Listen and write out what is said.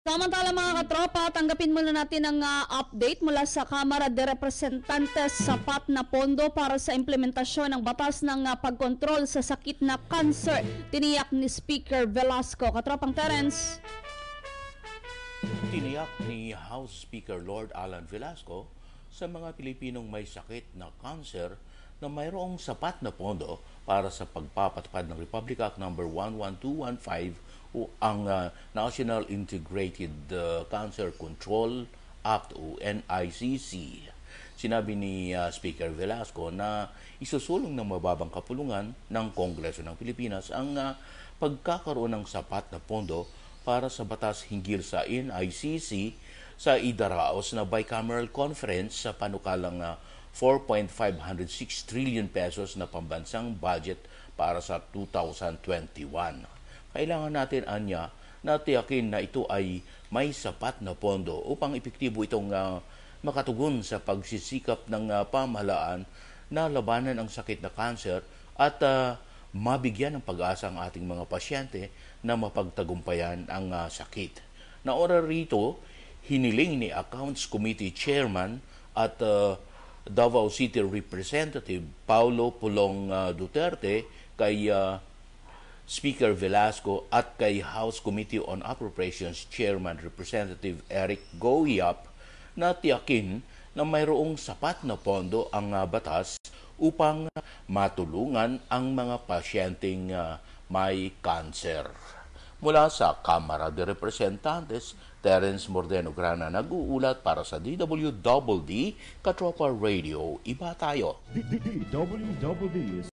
Samantala mga katropa, tanggapin muna natin ang uh, update mula sa Kamara de Representantes sa pat na pondo para sa implementasyon ng batas ng uh, pagkontrol sa sakit na cancer. Tiniyak ni Speaker Velasco. Katropang Terence. Tiniyak ni House Speaker Lord Alan Velasco sa mga Pilipinong may sakit na cancer na mayroong sapat na pondo para sa pagpapatupad ng Republic Act No. 11215 o ang uh, National Integrated uh, Cancer Control Act o NICC. Sinabi ni uh, Speaker Velasco na isusulong ng mababang kapulungan ng Kongreso ng Pilipinas ang uh, pagkakaroon ng sapat na pondo para sa batas hinggil sa NICC sa idaraos na bicameral conference sa panukalang uh, 4.506 trillion pesos na pambansang budget para sa 2021 kailangan natin anya na tiyakin na ito ay may sapat na pondo upang epektibo itong uh, makatugon sa pagsisikap ng uh, pamahalaan na labanan ang sakit na kanser at uh, mabigyan ng pag-asa ang ating mga pasyente na mapagtagumpayan ang uh, sakit. Naora rito, hiniling ni Accounts Committee Chairman at uh, Davao City Representative Paulo Pulong uh, Duterte kay uh, Speaker Velasco at kay House Committee on Appropriations Chairman Representative Eric Goyap na tiyakin na mayroong sapat na pondo ang ah, batas upang matulungan ang mga pasyenteng ah, may cancer. Mula sa Kamara de Representantes, Terence Mordeno Grana nag-uulat para sa DWDD Katropa Radio. Iba tayo. DWDD